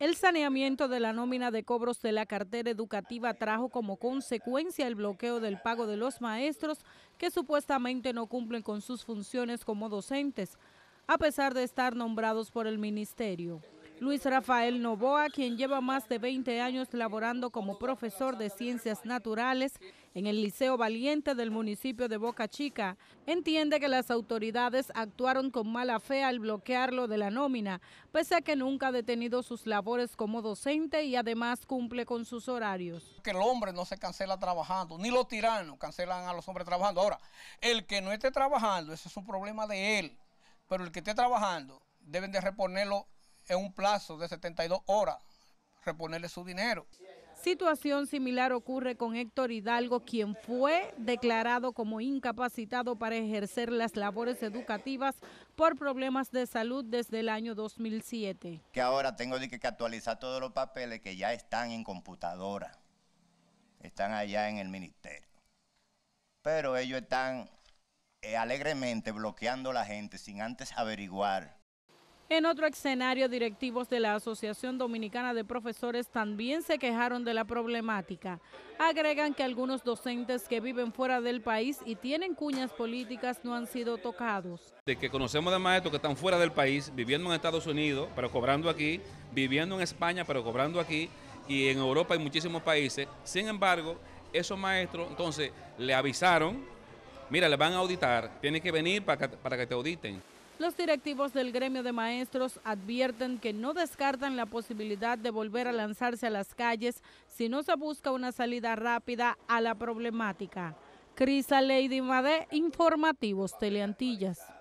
El saneamiento de la nómina de cobros de la cartera educativa trajo como consecuencia el bloqueo del pago de los maestros que supuestamente no cumplen con sus funciones como docentes, a pesar de estar nombrados por el ministerio. Luis Rafael Novoa, quien lleva más de 20 años laborando como profesor de ciencias naturales en el Liceo Valiente del municipio de Boca Chica, entiende que las autoridades actuaron con mala fe al bloquearlo de la nómina, pese a que nunca ha detenido sus labores como docente y además cumple con sus horarios. Que el hombre no se cancela trabajando, ni los tiranos cancelan a los hombres trabajando. Ahora, el que no esté trabajando, ese es un problema de él, pero el que esté trabajando deben de reponerlo en un plazo de 72 horas reponerle su dinero. Situación similar ocurre con Héctor Hidalgo, quien fue declarado como incapacitado para ejercer las labores educativas por problemas de salud desde el año 2007. Que ahora tengo que actualizar todos los papeles que ya están en computadora, están allá en el ministerio. Pero ellos están eh, alegremente bloqueando a la gente sin antes averiguar en otro escenario, directivos de la Asociación Dominicana de Profesores también se quejaron de la problemática. Agregan que algunos docentes que viven fuera del país y tienen cuñas políticas no han sido tocados. De que conocemos de maestros que están fuera del país, viviendo en Estados Unidos, pero cobrando aquí, viviendo en España, pero cobrando aquí, y en Europa y muchísimos países. Sin embargo, esos maestros, entonces, le avisaron, mira, le van a auditar, tienen que venir para que te auditen. Los directivos del gremio de maestros advierten que no descartan la posibilidad de volver a lanzarse a las calles si no se busca una salida rápida a la problemática. Crisa Lady Madé, Informativos Teleantillas.